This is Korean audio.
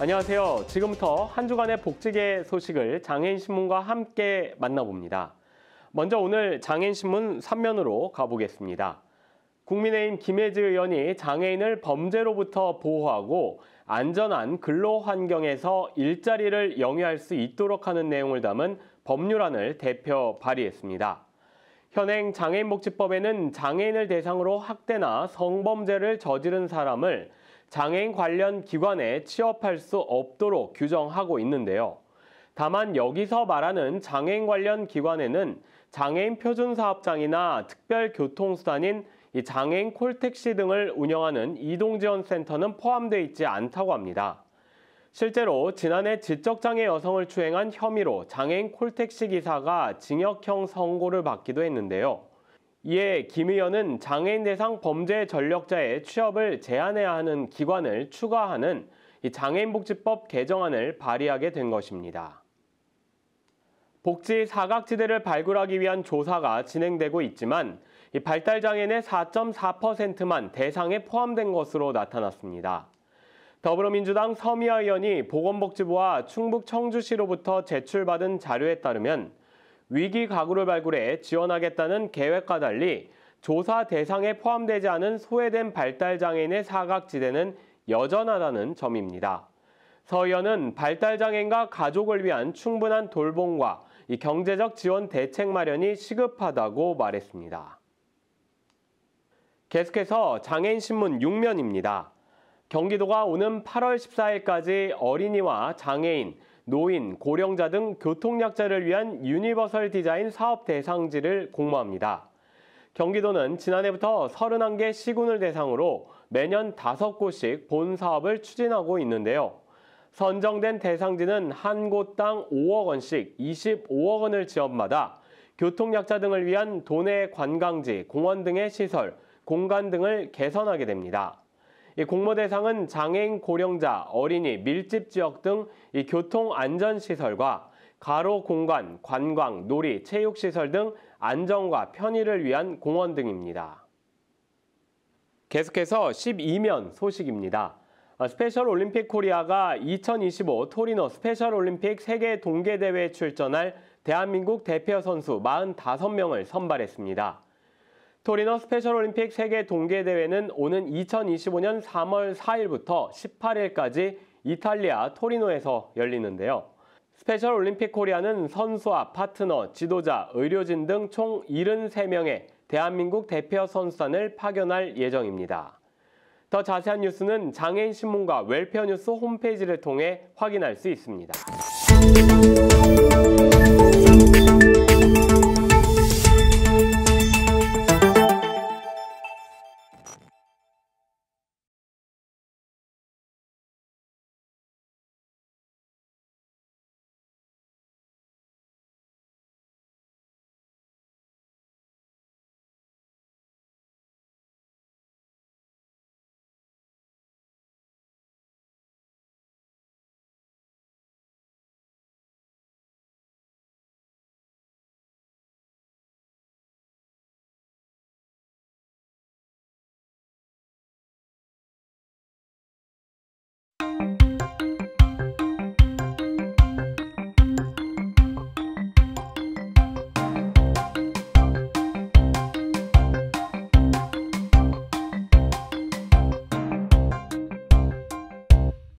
안녕하세요. 지금부터 한 주간의 복지계 소식을 장애인신문과 함께 만나봅니다. 먼저 오늘 장애인신문 3면으로 가보겠습니다. 국민의힘 김혜지 의원이 장애인을 범죄로부터 보호하고 안전한 근로 환경에서 일자리를 영위할 수 있도록 하는 내용을 담은 법률안을 대표 발의했습니다. 현행 장애인복지법에는 장애인을 대상으로 학대나 성범죄를 저지른 사람을 장애인 관련 기관에 취업할 수 없도록 규정하고 있는데요. 다만 여기서 말하는 장애인 관련 기관에는 장애인 표준 사업장이나 특별 교통수단인 장애인 콜택시 등을 운영하는 이동지원센터는 포함되어 있지 않다고 합니다. 실제로 지난해 지적장애 여성을 추행한 혐의로 장애인 콜택시 기사가 징역형 선고를 받기도 했는데요. 이에 김 의원은 장애인 대상 범죄 전력자의 취업을 제한해야 하는 기관을 추가하는 장애인복지법 개정안을 발의하게 된 것입니다. 복지 사각지대를 발굴하기 위한 조사가 진행되고 있지만 이 발달장애인의 4.4%만 대상에 포함된 것으로 나타났습니다. 더불어민주당 서미아 의원이 보건복지부와 충북 청주시로부터 제출받은 자료에 따르면 위기 가구를 발굴해 지원하겠다는 계획과 달리 조사 대상에 포함되지 않은 소외된 발달장애인의 사각지대는 여전하다는 점입니다. 서 의원은 발달장애인과 가족을 위한 충분한 돌봄과 경제적 지원 대책 마련이 시급하다고 말했습니다. 계속해서 장애인신문 6면입니다. 경기도가 오는 8월 14일까지 어린이와 장애인, 노인, 고령자 등 교통약자를 위한 유니버설 디자인 사업 대상지를 공모합니다. 경기도는 지난해부터 31개 시군을 대상으로 매년 5곳씩 본 사업을 추진하고 있는데요. 선정된 대상지는 한 곳당 5억 원씩 25억 원을 지원받아 교통약자 등을 위한 도내 관광지, 공원 등의 시설, 공간 등을 개선하게 됩니다. 이 공모 대상은 장애인, 고령자, 어린이, 밀집 지역 등 이 교통 안전 시설과 가로 공간, 관광, 놀이, 체육 시설 등 안전과 편의를 위한 공원 등입니다. 계속해서 12면 소식입니다. 어, 스페셜 올림픽 코리아가 2025 토리노 스페셜 올림픽 세계 동계 대회에 출전할 대한민국 대표 선수 45명을 선발했습니다. 토리노 스페셜 올림픽 세계 동계대회는 오는 2025년 3월 4일부터 18일까지 이탈리아 토리노에서 열리는데요. 스페셜 올림픽 코리아는 선수와 파트너, 지도자, 의료진 등 총 73명의 대한민국 대표 선수단을 파견할 예정입니다. 더 자세한 뉴스는 장애인 신문과 웰페어 뉴스 홈페이지를 통해 확인할 수 있습니다.